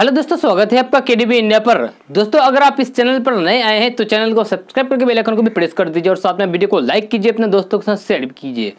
hello दोस्तों स्वागत है आपका के इंडिया पर दोस्तों अगर आप इस चैनल पर नए आए हैं तो चैनल को सब्सक्राइब करके बेल आइकन को भी प्रेस कर दीजिए और साथ में वीडियो को लाइक कीजिए अपने दोस्तों के साथ शेयर कीजिए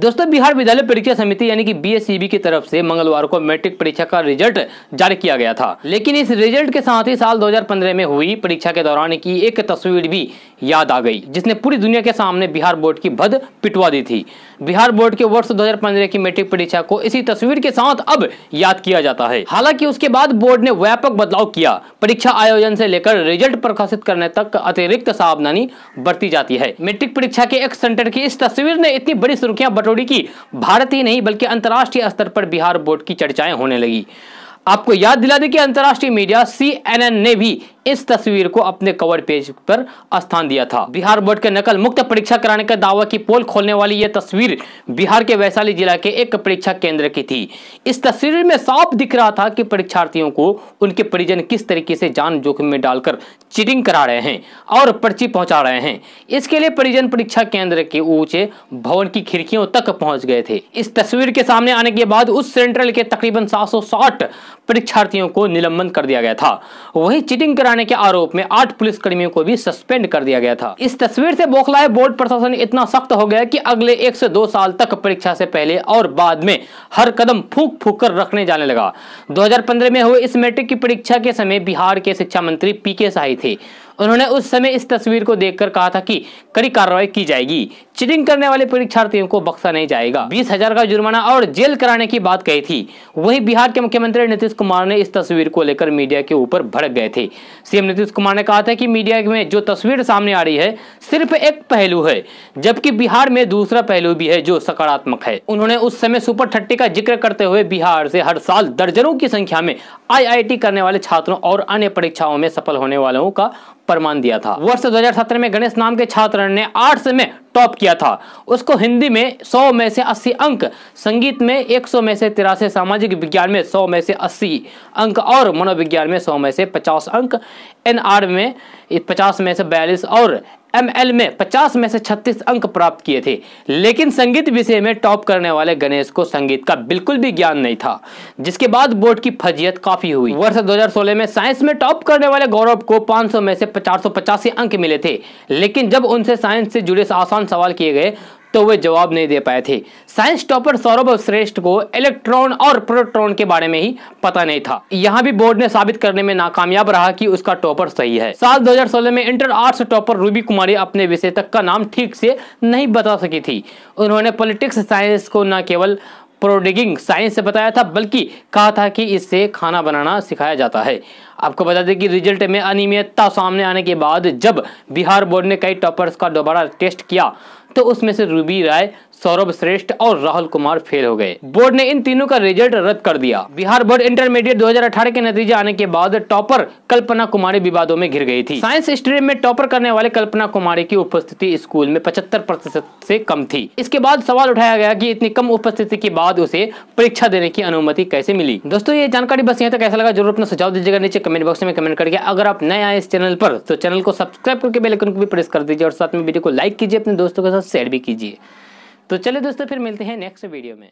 दोस्तों बिहार विद्यालय परीक्षा समिति यानी कि बीएसईबी e की तरफ से मंगलवार को मैट्रिक परीक्षा का रिजल्ट जारी किया गया था लेकिन इस रिजल्ट के साथ ही साल 2015 में हुई परीक्षा के दौरान की एक तस्वीर भी याद आ गई जिसने पूरी दुनिया के सामने बिहार बोर्ड की भद पिटवा दी थी बिहार बोर्ड के वर्ष 2015 की मैट्रिक परीक्षा को इसी तस्वीर के साथ अब याद किया जाता है हालांकि उसके बाद बोर्ड ने व्यापक बदलाव किया परीक्षा आयोजन से लेकर रिजल्ट प्रकाशित करने तक अतिरिक्त सावधानी बरती जाती है मैट्रिक परीक्षा के एक सेंटर की इस तस्वीर ने इतनी बड़ी सुर्खियां बट राठौड़ी की भारत ही नहीं बल्कि अंतर्राष्ट्रीय स्तर पर बिहार बोर्ड की चर्चाएं होने लगी आपको याद दिला दें कि अंतर्राष्ट्रीय मीडिया सी ने भी इस तस्वीर को अपने कवर पेज पर स्थान दिया था बिहार बोर्ड के नकल मुक्त परीक्षा कराने का दावा की पोल खोलने वाली यह तस्वीर बिहार के वैशाली जिला के एक परीक्षा केंद्र की थी इस तस्वीर में साफ दिख रहा था कि परीक्षार्थियों को उनके परिजन किस तरीके से जान जोखिम में डालकर चीटिंग करा रहे हैं और पर्ची पहुंचा रहे हैं इसके लिए परिजन परीक्षा केंद्र के ऊंचे भवन की खिड़कियों तक पहुंच गए थे इस तस्वीर के सामने आने के बाद उस सेंट्रल के तकरीबन सात परीक्षार्थियों को निलंबन कर दिया गया था वही चीटिंग कराने करने के आरोप में आठ पुलिस कर्मियों को भी सस्पेंड कर दिया गया था इस तस्वीर से बोखलाए बोर्ड प्रशासन इतना सख्त हो गया कि अगले एक से दो साल तक परीक्षा से पहले और बाद में हर कदम फूक फूक कर रखने जाने लगा 2015 में हुए इस मैट्रिक की परीक्षा के समय बिहार के शिक्षा मंत्री पी के थे उन्होंने उस समय इस तस्वीर को देखकर कहा था कि कड़ी कार्रवाई की जाएगी चिटिंग करने वाले परीक्षार्थियों को बख्शा नहीं जाएगा बीस हजार का जुर्माना और जेल कराने की बात कही थी वहीं बिहार के मुख्यमंत्री नीतीश कुमार ने इस तस्वीर को लेकर मीडिया के ऊपर भड़क गए थे सीएम नीतीश कुमार ने कहा था कि मीडिया में जो तस्वीर सामने आ रही है सिर्फ एक पहलू है जबकि बिहार में दूसरा पहलू भी है जो सकारात्मक है उन्होंने उस समय सुपर थर्टी का जिक्र करते हुए बिहार से हर साल दर्जनों की संख्या में आई करने वाले छात्रों और अन्य परीक्षाओं में सफल होने वालों का प्रमाण दिया था वर्ष दो में गणेश नाम के छात्र ने आर्ट्स में टॉप किया था उसको हिंदी में 100 में से 80 अंक संगीत में 100 में से तिरासी सामाजिक विज्ञान में 100 में से 80 अंक और मनोविज्ञान में 100 में से 50 अंक एन में 50 में से बयालीस और एमएल में 50 में से 36 अंक प्राप्त किए थे लेकिन संगीत विषय में टॉप करने वाले गणेश को संगीत का बिल्कुल भी ज्ञान नहीं था जिसके बाद बोर्ड की फजीयत काफी हुई वर्ष 2016 में साइंस में टॉप करने वाले गौरव को 500 में से चार अंक मिले थे लेकिन जब उनसे साइंस से जुड़े आसान सवाल किए गए तो वे जवाब नहीं दे पाए थे साइंस टॉपर सौरभ श्रेष्ठ को इलेक्ट्रॉन और प्रोटॉन के बारे में ही पता नहीं था यहाँ भी बोर्ड ने साबित करने में नाकामयाब रहा कि उसका टॉपर सही है साल 2016 में inter arts topper Ruby Kumari अपने विषय तक का नाम ठीक से नहीं बता सकी थी उन्होंने पॉलिटिक्स साइंस को न केवल प्रोडिगिंग साइंस से बताया था बल्कि कहा था कि इससे खाना बनाना सिखाया जाता है आपको बता दें कि रिजल्ट में अनियमितता सामने आने के बाद जब बिहार बोर्ड ने कई टॉपर्स का दोबारा टेस्ट किया तो उसमें से रूबी राय सौरभ श्रेष्ठ और राहुल कुमार फेल हो गए बोर्ड ने इन तीनों का रिजल्ट रद्द कर दिया बिहार बोर्ड इंटरमीडिएट 2018 के नतीजे आने के बाद टॉपर कल्पना कुमारी विवादों में घिर गई थी साइंस स्ट्रीम में टॉपर करने वाले कल्पना कुमारी की उपस्थिति स्कूल में पचहत्तर प्रतिशत से कम थी इसके बाद सवाल उठाया गया की इतनी कम उपस्थिति के बाद उसे परीक्षा देने की अनुमति कैसे मिली दोस्तों ये जानकारी बस यहाँ तक ऐसा लगा जरूर अपना सुझाव दीजिएगा नीचे कमेंट बॉक्स में कमेंट करके अगर आप नए आए इस चैनल पर तो चैनल को सब्सक्राइब करके बेलकन को भी प्रेस कर दीजिए और साथ में वीडियो को लाइक कीजिए अपने दोस्तों के साथ शेयर भी कीजिए तो चले दोस्तों फिर मिलते हैं नेक्स्ट वीडियो में